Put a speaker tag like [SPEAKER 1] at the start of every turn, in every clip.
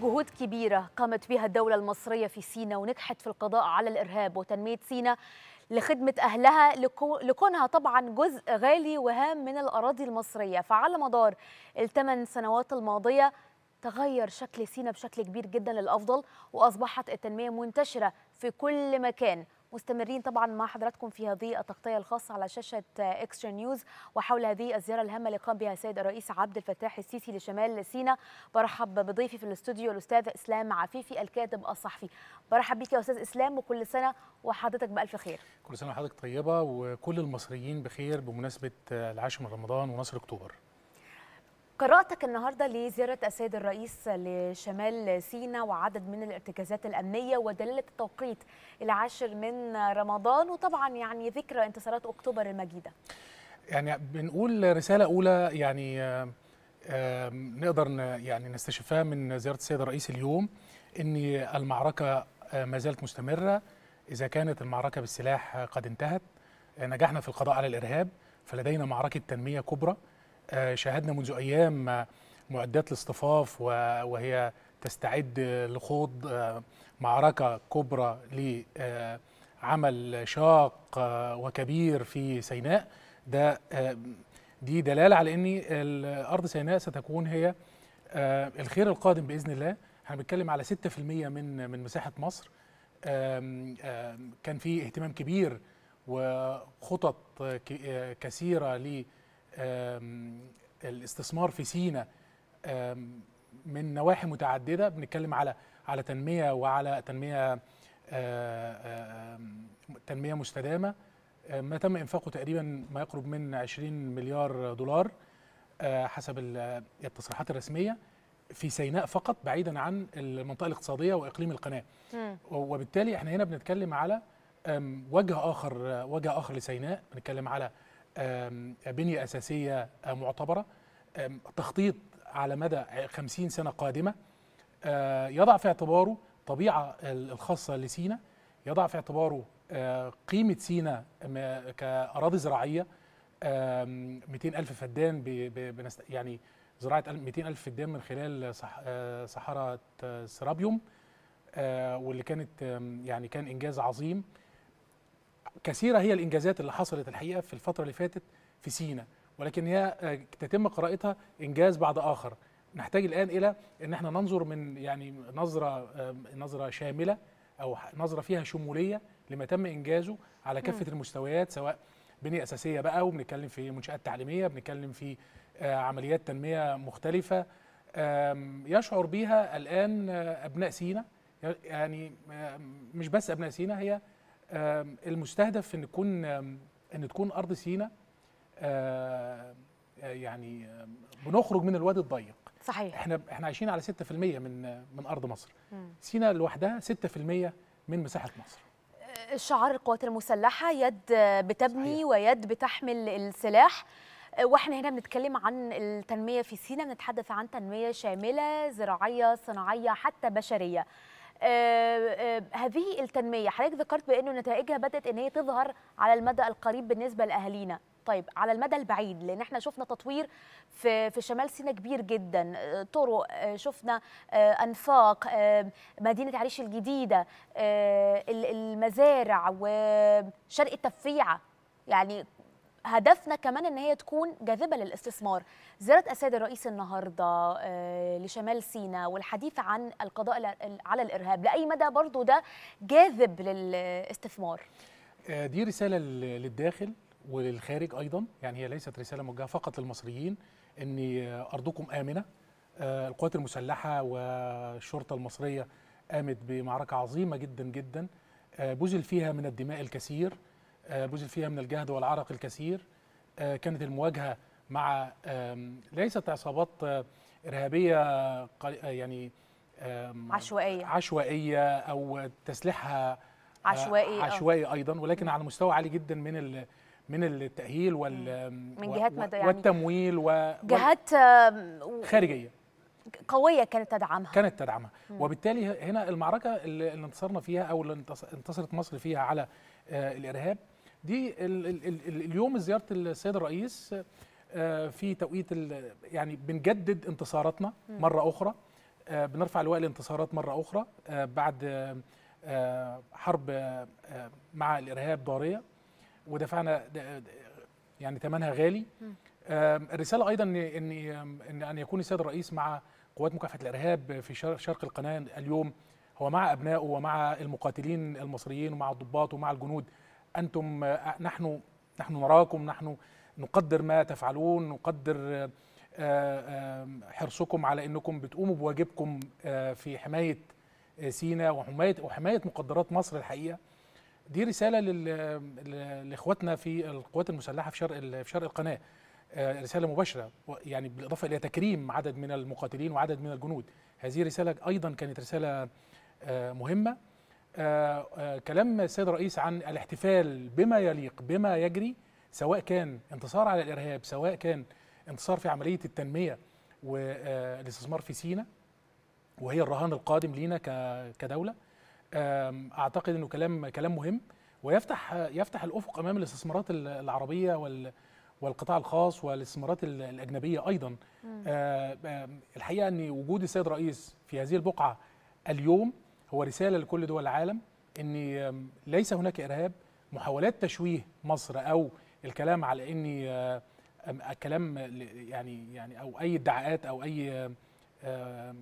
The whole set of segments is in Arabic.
[SPEAKER 1] جهود كبيرة قامت بها الدولة المصرية في سيناء ونجحت في القضاء على الإرهاب وتنمية سيناء لخدمة أهلها لكونها طبعا جزء غالي وهام من الأراضي المصرية فعلى مدار الثمان سنوات الماضية تغير شكل سيناء بشكل كبير جدا للأفضل وأصبحت التنمية منتشرة في كل مكان مستمرين طبعا مع حضراتكم في هذه التغطية الخاصة على شاشة اكسترا نيوز وحول هذه الزيارة الهامة اللي قام بها السيد الرئيس عبد الفتاح السيسي لشمال سيناء برحب بضيفي في الاستوديو الأستاذ إسلام عفيفي الكاتب الصحفي برحب بك يا أستاذ إسلام وكل سنة وحضرتك بألف خير
[SPEAKER 2] كل سنة وحضرتك طيبة وكل المصريين بخير بمناسبة العاشر من رمضان ونصر أكتوبر
[SPEAKER 1] قراءتك النهارده لزياره السيد الرئيس لشمال سيناء وعدد من الارتكازات الامنيه ودلاله التوقيت العاشر من رمضان وطبعا يعني ذكرى انتصارات اكتوبر المجيده.
[SPEAKER 2] يعني بنقول رساله اولى يعني نقدر يعني نستشفها من زياره السيد الرئيس اليوم ان المعركه آه، ما زالت مستمره اذا كانت المعركه بالسلاح آه، قد انتهت آه، نجحنا في القضاء على الارهاب فلدينا معركه تنميه كبرى شاهدنا منذ ايام معدات الاصطفاف وهي تستعد لخوض آه، معركه كبرى لعمل شاق آه، وكبير في سيناء ده آه، دي دلاله على ان ارض سيناء ستكون هي الخير القادم باذن الله احنا بنتكلم على 6% من من مساحه مصر كان في اهتمام كبير وخطط كثيره الاستثمار في سينا من نواحي متعدده بنتكلم على على تنميه وعلى تنميه آه، تنميه مستدامه ما تم انفاقه تقريبا ما يقرب من 20 مليار دولار آه، حسب التصريحات الرسميه في سيناء فقط بعيدا عن المنطقه الاقتصاديه واقليم القناه م. وبالتالي احنا هنا بنتكلم على وجه اخر وجه اخر لسيناء بنتكلم على بنية أساسية آه، معتبرة تخطيط على مدى 50 سنة قادمة آه، يضع في اعتباره الطبيعة الخاصة لسينا يضع في اعتباره آه، قيمة سينا كأراضي زراعية 200 ألف فدان يعني زراعة 200 ألف فدان من خلال صحراء سرابيوم واللي كانت يعني كان إنجاز عظيم كثيره هي الانجازات اللي حصلت الحقيقه في الفتره اللي فاتت في سينا ولكن هي آه، تتم قراءتها انجاز بعد اخر نحتاج الان الى ان احنا ننظر من يعني نظره آه، نظره شامله او نظره فيها شموليه لما تم انجازه على كافه المستويات سواء بنيه اساسيه بقى وبنتكلم في منشات تعليميه بنتكلم في آه، عمليات تنميه مختلفه يشعر بها الان ابناء سينا يعني مش بس ابناء سينا هي المستهدف ان تكون ان تكون ارض سينا آه، يعني بنخرج من الوادي الضيق صحيح احنا احنا عايشين على 6% من آه، من ارض مصر سينا لوحدها 6% من مساحه مصر
[SPEAKER 1] آه، شعار القوات المسلحه يد بتبني صحيح. ويد بتحمل السلاح واحنا هنا بنتكلم عن التنميه في سينا بنتحدث عن تنميه شامله زراعيه صناعيه حتى بشريه آه، آه، هذه التنميه حضرتك ذكرت بانه نتائجها بدات ان هي تظهر على المدى القريب بالنسبه لاهالينا طيب على المدى البعيد لان احنا شفنا تطوير في في شمال سيناء كبير جدا آه، طرق شفنا انفاق مدينه عريش الجديده المزارع وشرق التفيعه يعني هدفنا كمان ان هي تكون جاذبه للاستثمار زياره اسد الرئيس النهارده آه، لشمال سيناء والحديث عن القضاء على الارهاب لاي مدى برضو ده جاذب للاستثمار
[SPEAKER 2] آه، دي رساله للداخل وللخارج ايضا يعني هي ليست رساله موجهه فقط للمصريين ان آه، ارضكم امنه القوات المسلحه والشرطه المصريه قامت بمعركه عظيمه جدا جدا بذل فيها من الدماء الكثير آه، بذل فيها من الجهد والعرق الكثير آه، كانت المواجهه مع ليست عصابات آه، ارهابيه يعني عشوائيه عشوائيه او تسليحها عشوائي عشوائي ايضا ولكن على مستوى عالي جدا من من التاهيل وال
[SPEAKER 1] من جهات و... يعني
[SPEAKER 2] والتمويل و جهات خارجيه
[SPEAKER 1] قويه كانت تدعمها
[SPEAKER 2] كانت تدعمها مم. وبالتالي هنا المعركه اللي انتصرنا فيها او اللي انتصرت مصر فيها على الارهاب دي الـ الـ الـ اليوم زياره السيد الرئيس آه، في توقيت يعني بنجدد انتصاراتنا مره اخرى آه، بنرفع لواء الانتصارات مره اخرى آه، بعد حرب مع الارهاب ضاريه ودفعنا يعني ثمنها غالي الرساله ايضا ان ان ان يكون السيد الرئيس مع قوات مكافحه الارهاب في شرق القناه اليوم هو مع ابنائه ومع المقاتلين المصريين ومع الضباط ومع الجنود انتم آه، نحن نحن نراكم نحن نقدر ما تفعلون نقدر آه، حرصكم على انكم بتقوموا بواجبكم آه، في حمايه سينا وحمايه وحمايه مقدرات مصر الحقيقه دي رساله لاخواتنا في القوات المسلحه في شرق في شرق القناه رساله مباشره يعني بالاضافه الى تكريم عدد من المقاتلين وعدد من الجنود هذه رساله ايضا كانت رساله مهمه آه، آه، كلام السيد الرئيس عن الاحتفال بما يليق بما يجري سواء كان انتصار على الارهاب سواء كان انتصار في عمليه التنميه والاستثمار آه، في سينا وهي الرهان القادم لينا كدوله اعتقد انه كلام كلام مهم ويفتح يفتح الافق امام الاستثمارات العربيه وال والقطاع الخاص والاستثمارات الاجنبيه ايضا الحقيقه ان وجود السيد الرئيس في هذه البقعه اليوم هو رساله لكل دول العالم ان ليس هناك ارهاب محاولات تشويه مصر او الكلام على ان الكلام يعني يعني او اي ادعاءات او اي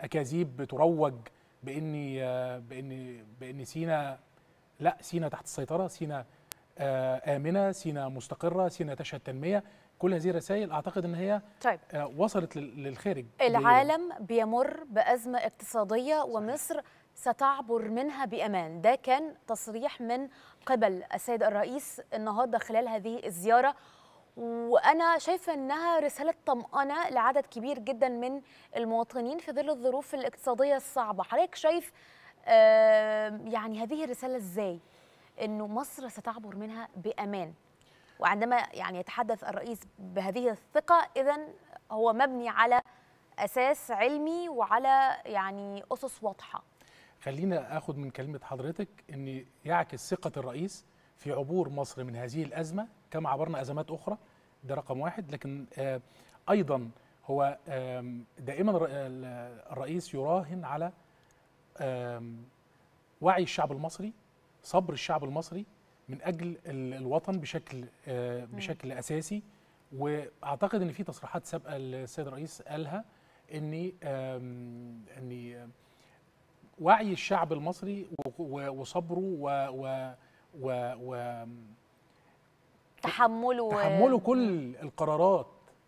[SPEAKER 2] اكاذيب بتروج بان بان بان سينا لا سينا تحت السيطره سينا آه، امنه سينا مستقره سينا تشهد تنميه كل هذه الرسائل اعتقد ان هي طيب. آه، وصلت للخارج العالم
[SPEAKER 1] بيمر بازمه اقتصاديه ومصر صحيح. ستعبر منها بأمان ده كان تصريح من قبل السيد الرئيس النهاردة خلال هذه الزيارة وأنا شايفة أنها رسالة طمأنة لعدد كبير جدا من المواطنين في ظل الظروف الاقتصادية الصعبة حضرتك شايف يعني هذه الرسالة إزاي؟ أنه مصر ستعبر منها بأمان وعندما يعني يتحدث الرئيس بهذه الثقة إذا هو مبني على أساس علمي وعلى يعني أسس واضحة
[SPEAKER 2] خلينا اخد من كلمه حضرتك ان يعكس ثقه الرئيس في عبور مصر من هذه الازمه كما عبرنا ازمات اخرى ده رقم واحد لكن آه، ايضا هو دائما الرئيس يراهن على وعي الشعب المصري صبر الشعب المصري من اجل الوطن بشكل آه، بشكل اساسي واعتقد ان في تصريحات سابقه للسيد الرئيس قالها اني اني وعي الشعب المصري وصبره و, و, و, و
[SPEAKER 1] تحمله تحمله
[SPEAKER 2] كل القرارات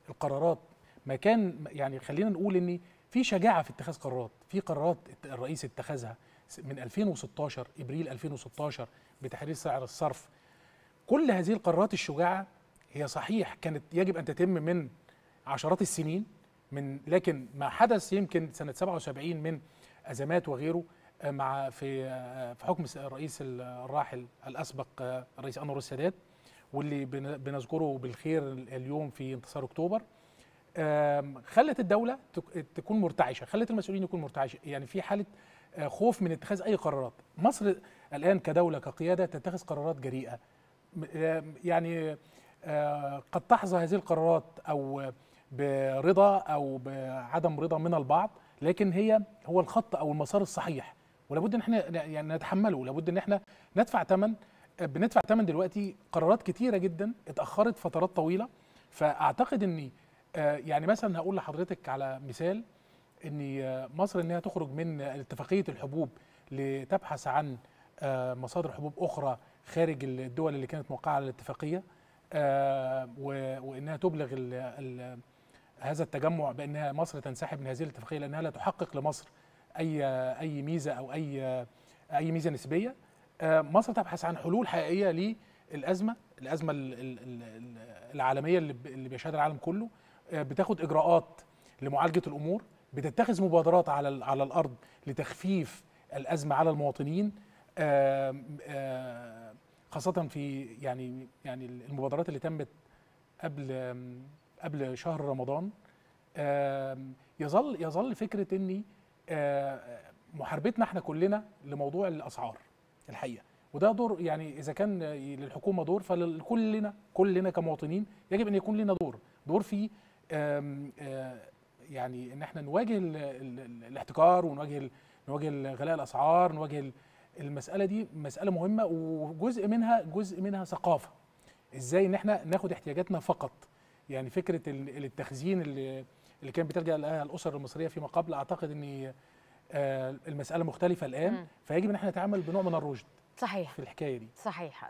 [SPEAKER 2] القرارات ما كان يعني خلينا نقول ان في شجاعه في اتخاذ قرارات في قرارات الرئيس اتخذها من 2016 ابريل 2016 بتحرير سعر الصرف كل هذه القرارات الشجاعه هي صحيح كانت يجب ان تتم من عشرات السنين من لكن ما حدث يمكن سنه 77 من ازمات وغيره آه، مع في آه، في حكم الرئيس الراحل الاسبق آه، الرئيس انور السادات واللي بنذكره بالخير اليوم في انتصار اكتوبر خلت الدوله تكون مرتعشه خلت المسؤولين يكون مرتعشه يعني في حاله خوف من اتخاذ اي قرارات مصر الان كدوله كقياده تتخذ قرارات جريئه يعني قد تحظى هذه القرارات او برضا او بعدم رضا من البعض لكن هي هو الخط او المسار الصحيح ولابد ان احنا يعني نتحمله لابد ان احنا ندفع ثمن بندفع ثمن دلوقتي قرارات كتيره جدا اتاخرت فترات طويله فاعتقد اني آه، يعني مثلا هقول لحضرتك على مثال ان آه، مصر انها تخرج من اتفاقيه الحبوب لتبحث عن آه، مصادر حبوب اخرى خارج الدول اللي كانت موقعه على الاتفاقيه وانها تبلغ هذا التجمع بأن مصر تنسحب من هذه الاتفاقية لأنها لا تحقق لمصر أي أي ميزة أو أي أي ميزة نسبية آه، مصر تبحث عن حلول حقيقية للأزمة الأزمة العالمية اللي بيشهدها العالم كله آه، بتاخد إجراءات لمعالجة الأمور بتتخذ مبادرات على على الأرض لتخفيف الأزمة على المواطنين خاصة في يعني يعني المبادرات اللي تمت قبل قبل شهر رمضان يظل يظل فكره اني آه، محاربتنا احنا كلنا لموضوع الاسعار الحقيقه وده دور يعني اذا كان للحكومه دور فلكلنا كلنا كمواطنين يجب ان يكون لنا دور دور في آه، يعني ان احنا نواجه الاحتكار ونواجه نواجه غلاء الاسعار نواجه المساله دي مساله مهمه وجزء منها جزء منها ثقافه ازاي ان احنا ناخد احتياجاتنا فقط يعني فكره التخزين اللي اللي كان بترجع لها الاسر المصريه فيما قبل اعتقد ان آه، المساله مختلفه الان فيجب ان احنا نتعامل بنوع من الرشد صحيح في الحكايه دي
[SPEAKER 1] صحيح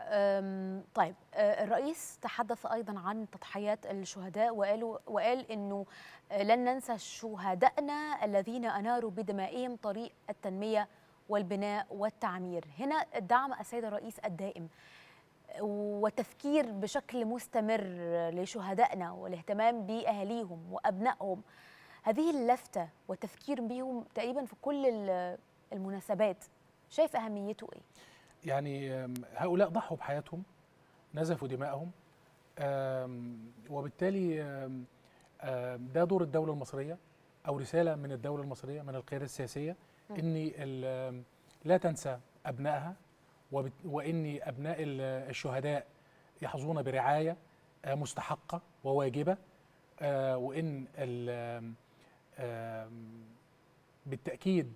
[SPEAKER 1] طيب آه، الرئيس تحدث ايضا عن تضحيات الشهداء وقالوا وقال انه آه، لن ننسى شهدائنا الذين اناروا بدمائهم طريق التنميه والبناء والتعمير هنا الدعم السيد الرئيس الدائم وتفكير بشكل مستمر لشهدائنا والاهتمام بأهاليهم وأبنائهم هذه اللفتة والتفكير بيهم تقريبا في كل المناسبات شايف أهميته إيه؟
[SPEAKER 2] يعني هؤلاء ضحوا بحياتهم نزفوا دمائهم وبالتالي ده دور الدولة المصرية أو رسالة من الدولة المصرية من القيادة السياسية أن لا تنسى أبنائها وإن أبناء الشهداء يحظون برعاية آه، مستحقة وواجبة آه، وإن بالتأكيد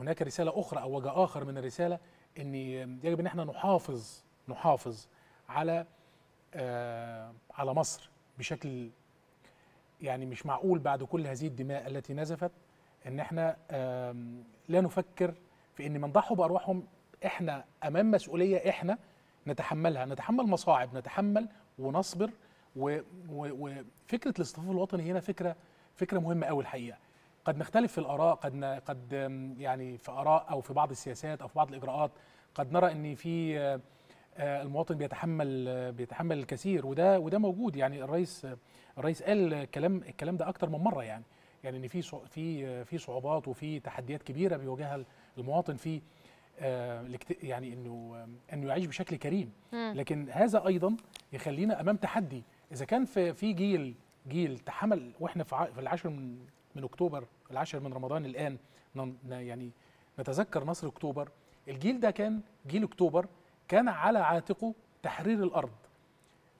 [SPEAKER 2] هناك رسالة أخرى أو وجه آخر من الرسالة إن يجب إن احنا نحافظ نحافظ على آه، على مصر بشكل يعني مش معقول بعد كل هذه الدماء التي نزفت إن احنا لا نفكر في إن من ضحوا بأرواحهم احنا امام مسؤوليه احنا نتحملها نتحمل مصاعب نتحمل ونصبر وفكره الاصطفاف الوطني هنا فكره فكره مهمه قوي الحقيقه قد نختلف في الاراء قد قد يعني في اراء او في بعض السياسات او في بعض الاجراءات قد نرى ان في آه، آه، المواطن بيتحمل بيتحمل الكثير وده وده موجود يعني الرئيس الرئيس قال الكلام الكلام ده اكتر من مره يعني يعني ان في في آه، في صعوبات وفي تحديات كبيره بيواجهها المواطن في آه، يعني انه انه يعيش بشكل كريم لكن هذا ايضا يخلينا امام تحدي اذا كان في في جيل جيل تحمل واحنا في العاشر من, من اكتوبر العاشر من رمضان الان يعني نتذكر نصر اكتوبر الجيل ده كان جيل اكتوبر كان على عاتقه تحرير الارض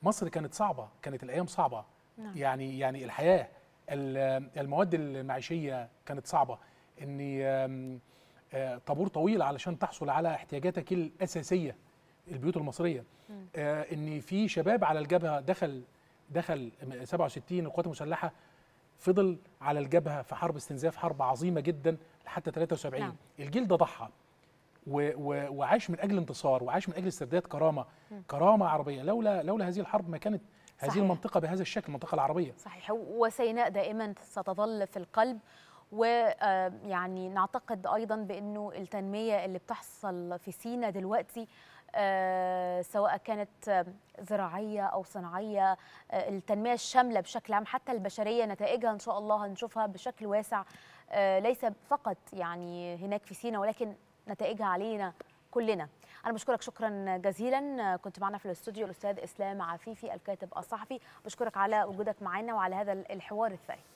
[SPEAKER 2] مصر كانت صعبه كانت الايام صعبه نعم. يعني يعني الحياه المواد المعيشيه كانت صعبه اني آه، طابور طويل علشان تحصل على احتياجاتك الاساسيه البيوت المصريه آه، ان في شباب على الجبهه دخل دخل 67 القوات المسلحه فضل على الجبهه في حرب استنزاف حرب عظيمه جدا لحتى 73 نعم. الجيل ده ضحى وعاش من اجل انتصار وعاش من اجل استرداد كرامه م. كرامه عربيه لولا لولا هذه الحرب ما كانت هذه صحيح. المنطقه بهذا الشكل المنطقه العربيه
[SPEAKER 1] صحيح وسيناء دائما ستظل في القلب ويعني نعتقد ايضا بانه التنميه اللي بتحصل في سينا دلوقتي آه، سواء كانت زراعيه او صناعيه آه، التنميه الشامله بشكل عام حتى البشريه نتائجها ان شاء الله هنشوفها بشكل واسع آه، ليس فقط يعني هناك في سينا ولكن نتائجها علينا كلنا انا بشكرك شكرا جزيلا كنت معنا في الاستوديو الاستاذ اسلام عفيفي الكاتب الصحفي بشكرك على وجودك معنا وعلى هذا الحوار الثري